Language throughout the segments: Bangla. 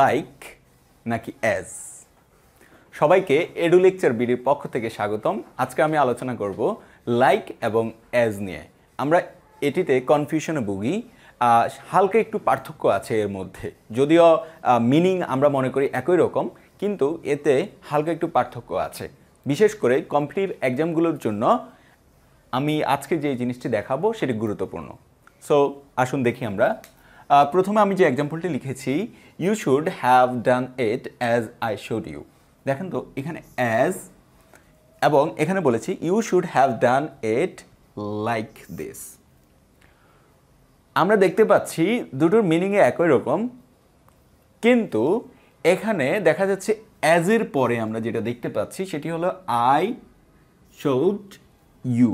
লাইক নাকি অ্যাজ সবাইকে এডু লেকচার বিডির পক্ষ থেকে স্বাগতম আজকে আমি আলোচনা করব লাইক এবং অ্যাজ নিয়ে আমরা এটিতে কনফিউশনে ভুগি হালকা একটু পার্থক্য আছে এর মধ্যে যদিও মিনিং আমরা মনে করি একই রকম কিন্তু এতে হালকা একটু পার্থক্য আছে বিশেষ করে কম্পিটিভ এক্সামগুলোর জন্য আমি আজকে যে জিনিসটি দেখাবো সেটি গুরুত্বপূর্ণ সো আসুন দেখি আমরা প্রথমে আমি যে এক্সাম্পলটি লিখেছি you should have done it as I should you দেখেন তো এখানে অ্যাজ এবং এখানে বলেছি you should have done it like this আমরা দেখতে পাচ্ছি দুটোর মিনিংয়ে একই রকম কিন্তু এখানে দেখা যাচ্ছে অ্যাজের পরে আমরা যেটা দেখতে পাচ্ছি সেটি হলো I should you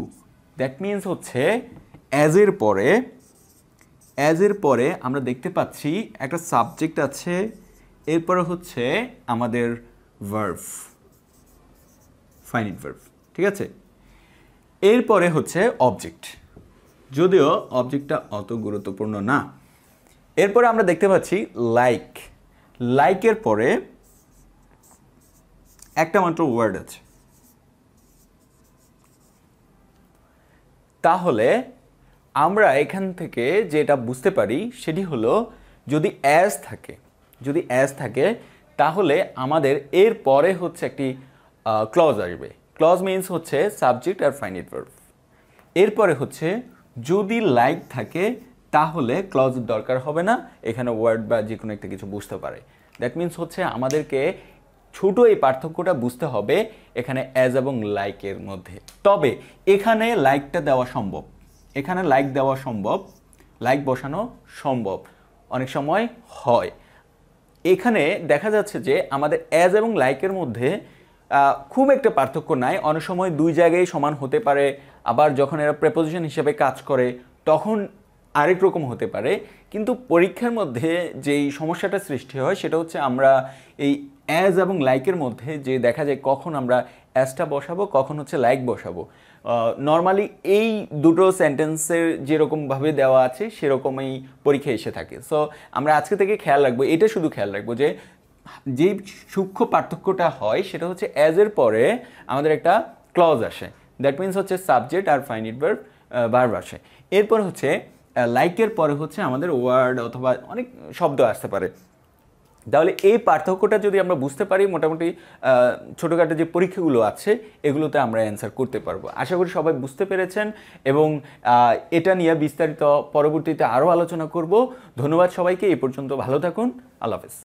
that means হচ্ছে অ্যাজের পরে অ্যাজের পরে আমরা দেখতে পাচ্ছি একটা সাবজেক্ট আছে এরপরে হচ্ছে আমাদের ভার্ভ ফাইনিট ভার্ভ ঠিক আছে এরপরে হচ্ছে অবজেক্ট যদিও অবজেক্টটা অত গুরুত্বপূর্ণ না এরপরে আমরা দেখতে পাচ্ছি লাইক লাইকের পরে একটা মাত্র ওয়ার্ড আছে তাহলে আমরা এখান থেকে যেটা বুঝতে পারি সেটি হলো যদি অ্যাজ থাকে যদি অ্যাজ থাকে তাহলে আমাদের এর পরে হচ্ছে একটি ক্লজ আসবে ক্লজ মিন্স হচ্ছে সাবজেক্ট আর ফাইনাইট ভার্ব এরপরে হচ্ছে যদি লাইক থাকে তাহলে ক্লজ দরকার হবে না এখানে ওয়ার্ড বা যে কোনো একটা কিছু বুঝতে পারে দ্যাট মিন্স হচ্ছে আমাদেরকে ছোট এই পার্থক্যটা বুঝতে হবে এখানে অ্যাজ এবং লাইকের মধ্যে তবে এখানে লাইকটা দেওয়া সম্ভব এখানে লাইক দেওয়া সম্ভব লাইক বসানো সম্ভব অনেক সময় হয় এখানে দেখা যাচ্ছে যে আমাদের অ্যাজ এবং লাইকের মধ্যে খুব একটা পার্থক্য নাই অনেক সময় দুই জায়গায় সমান হতে পারে আবার যখন এরা প্রেপোজিশন হিসেবে কাজ করে তখন আরেক রকম হতে পারে কিন্তু পরীক্ষার মধ্যে যেই সমস্যাটা সৃষ্টি হয় সেটা হচ্ছে আমরা এই অ্যাজ এবং লাইকের মধ্যে যে দেখা যায় কখন আমরা অ্যাজটা বসাবো কখন হচ্ছে লাইক বসাবো নর্মালি এই দুটো সেন্টেন্সের যেরকমভাবে দেওয়া আছে সেরকমই পরীক্ষা এসে থাকে সো আমরা আজকে থেকে খেয়াল রাখবো এটা শুধু খেয়াল রাখবো যে যে সূক্ষ্ম পার্থক্যটা হয় সেটা হচ্ছে অ্যাজের পরে আমাদের একটা ক্লজ আসে দ্যাট মিন্স হচ্ছে সাবজেক্ট আর ফাইনিট বার ভার্ব আসে এরপর হচ্ছে লাইকের পরে হচ্ছে আমাদের ওয়ার্ড অথবা অনেক শব্দ আসতে পারে তাহলে এই পার্থক্যটা যদি আমরা বুঝতে পারি মোটামুটি ছোটোখাটো যে পরীক্ষাগুলো আছে এগুলোতে আমরা অ্যান্সার করতে পারবো আশা করি সবাই বুঝতে পেরেছেন এবং এটা নিয়ে বিস্তারিত পরবর্তীতে আরও আলোচনা করব ধন্যবাদ সবাইকে এ পর্যন্ত ভালো থাকুন আল্লাহ হাফেজ